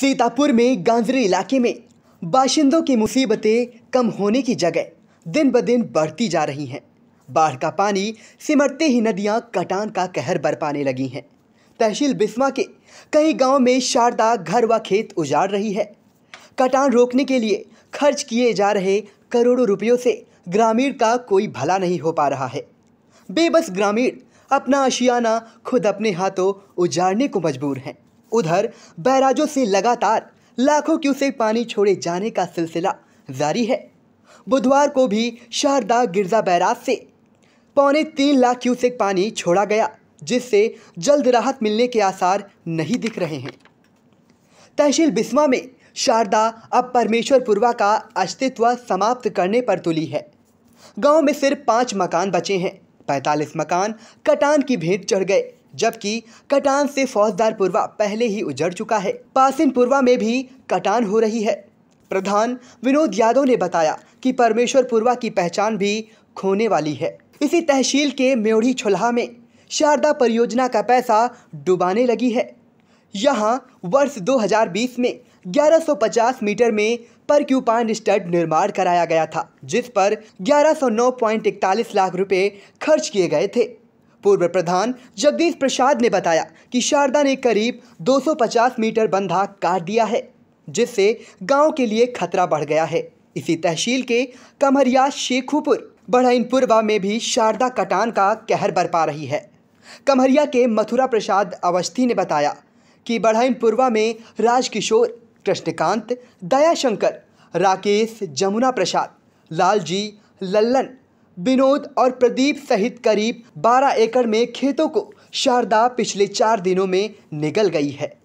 सीतापुर में गांजरी इलाके में बाशिंदों की मुसीबतें कम होने की जगह दिन ब दिन बढ़ती जा रही हैं बाढ़ का पानी सिमटते ही नदियां कटान का कहर बरपाने लगी हैं तहसील बिस्मा के कई गांव में शारदा घर व खेत उजाड़ रही है कटान रोकने के लिए खर्च किए जा रहे करोड़ों रुपयों से ग्रामीण का कोई भला नहीं हो पा रहा है बेबस ग्रामीण अपना आशियाना खुद अपने हाथों उजाड़ने को मजबूर हैं उधर बैराजों से लगातार लाखों क्यूसेक पानी छोड़े जाने का सिलसिला जारी है बुधवार को भी शारदा गिरजा बैराज से पौने तीन लाख क्यूसेक पानी छोड़ा गया जिससे जल्द राहत मिलने के आसार नहीं दिख रहे हैं तहसील बिस्वा में शारदा अब परमेश्वरपुरवा का अस्तित्व समाप्त करने पर तुली है गांव में सिर्फ पांच मकान बचे हैं पैंतालीस मकान कटान की भेंट चढ़ गए जबकि कटान से फौजदार पुरवा पहले ही उजड़ चुका है पासिनपुरवा में भी कटान हो रही है प्रधान विनोद यादव ने बताया कि परमेश्वरपुरवा की पहचान भी खोने वाली है इसी तहसील के मेढी छुल्हा में शारदा परियोजना का पैसा डुबाने लगी है यहाँ वर्ष 2020 में 1150 मीटर में पर क्यूपान स्टड निर्माण कराया गया था जिस पर 1109.41 लाख रुपए खर्च किए गए थे पूर्व प्रधान जगदीश प्रसाद ने बताया कि शारदा ने करीब 250 मीटर बंधा काट दिया है जिससे गांव के लिए खतरा बढ़ गया है इसी तहसील के कमरिया शेखुपुर बढ़ईनपुरवा में भी शारदा कटान का कहर बरपा रही है कमरिया के मथुरा प्रसाद अवस्थी ने बताया कि बढ़ईनपुरवा में राजकिशोर कृष्णकांत दयाशंकर राकेश जमुना प्रसाद लालजी लल्लन विनोद और प्रदीप सहित करीब 12 एकड़ में खेतों को शारदा पिछले चार दिनों में निगल गई है